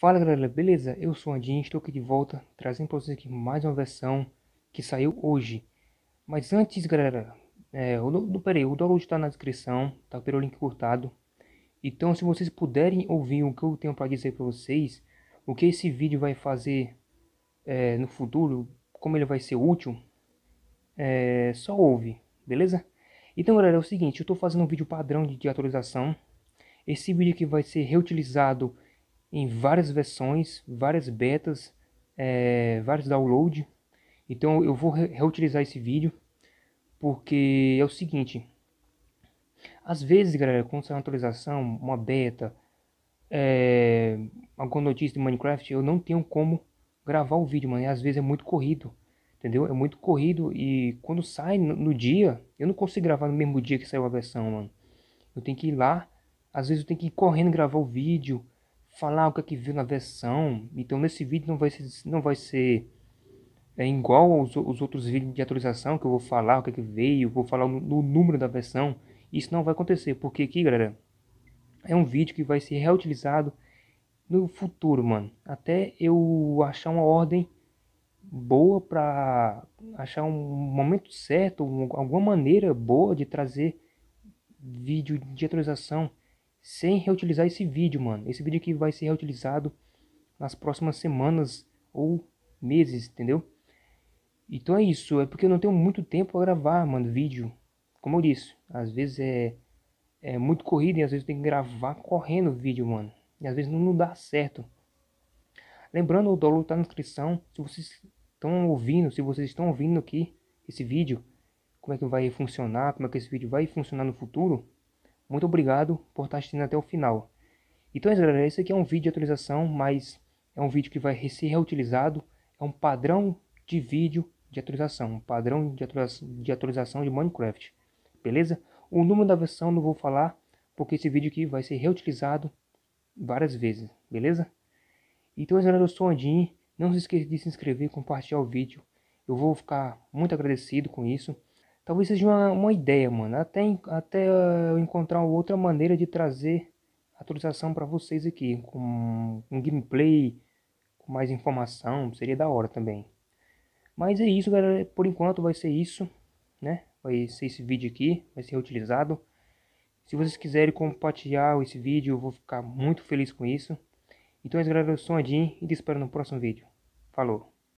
Fala galera, beleza? Eu sou o Andinho, estou aqui de volta, trazendo para vocês aqui mais uma versão que saiu hoje. Mas antes galera, é, o, do, peraí, o download está na descrição, tá pelo link cortado. Então se vocês puderem ouvir o que eu tenho para dizer para vocês, o que esse vídeo vai fazer é, no futuro, como ele vai ser útil, é, só ouve, beleza? Então galera, é o seguinte, eu estou fazendo um vídeo padrão de, de atualização. Esse vídeo aqui vai ser reutilizado em várias versões, várias betas, é, vários downloads. Então eu vou re reutilizar esse vídeo porque é o seguinte. Às vezes, galera, quando sai uma atualização, uma beta, é, alguma notícia de Minecraft, eu não tenho como gravar o vídeo, mano. E às vezes é muito corrido, entendeu? É muito corrido e quando sai no, no dia, eu não consigo gravar no mesmo dia que saiu a versão, mano. Eu tenho que ir lá, às vezes eu tenho que ir correndo gravar o vídeo, falar o que, é que viu na versão. Então nesse vídeo não vai ser, não vai ser é, igual aos, aos outros vídeos de atualização que eu vou falar o que, é que veio, vou falar no, no número da versão. Isso não vai acontecer, porque aqui, galera, é um vídeo que vai ser reutilizado no futuro, mano. Até eu achar uma ordem boa para achar um momento certo, alguma maneira boa de trazer vídeo de atualização sem reutilizar esse vídeo, mano. Esse vídeo aqui vai ser reutilizado nas próximas semanas ou meses, entendeu? Então é isso, é porque eu não tenho muito tempo para gravar, mano, vídeo. Como eu disse, às vezes é, é muito corrido e às vezes tem que gravar correndo o vídeo, mano. E às vezes não, não dá certo. Lembrando, o download tá na descrição. Se vocês estão ouvindo, se vocês estão ouvindo aqui esse vídeo, como é que vai funcionar, como é que esse vídeo vai funcionar no futuro, muito obrigado por estar assistindo até o final. Então, galera, esse aqui é um vídeo de atualização, mas é um vídeo que vai ser reutilizado. É um padrão de vídeo de atualização, um padrão de, de atualização de Minecraft, beleza? O número da versão não vou falar, porque esse vídeo aqui vai ser reutilizado várias vezes, beleza? Então, galera, eu sou o Não se esqueça de se inscrever, e compartilhar o vídeo. Eu vou ficar muito agradecido com isso. Talvez seja uma, uma ideia, mano. Até, até eh, eu encontrar outra maneira de trazer atualização para vocês aqui. Com um gameplay, com mais informação. Seria da hora também. Mas é isso, galera. Por enquanto vai ser isso, né? Vai ser esse vídeo aqui. Vai ser utilizado. Se vocês quiserem compartilhar esse vídeo, eu vou ficar muito feliz com isso. Então é isso, galera. Eu sou o Adin e te espero no próximo vídeo. Falou!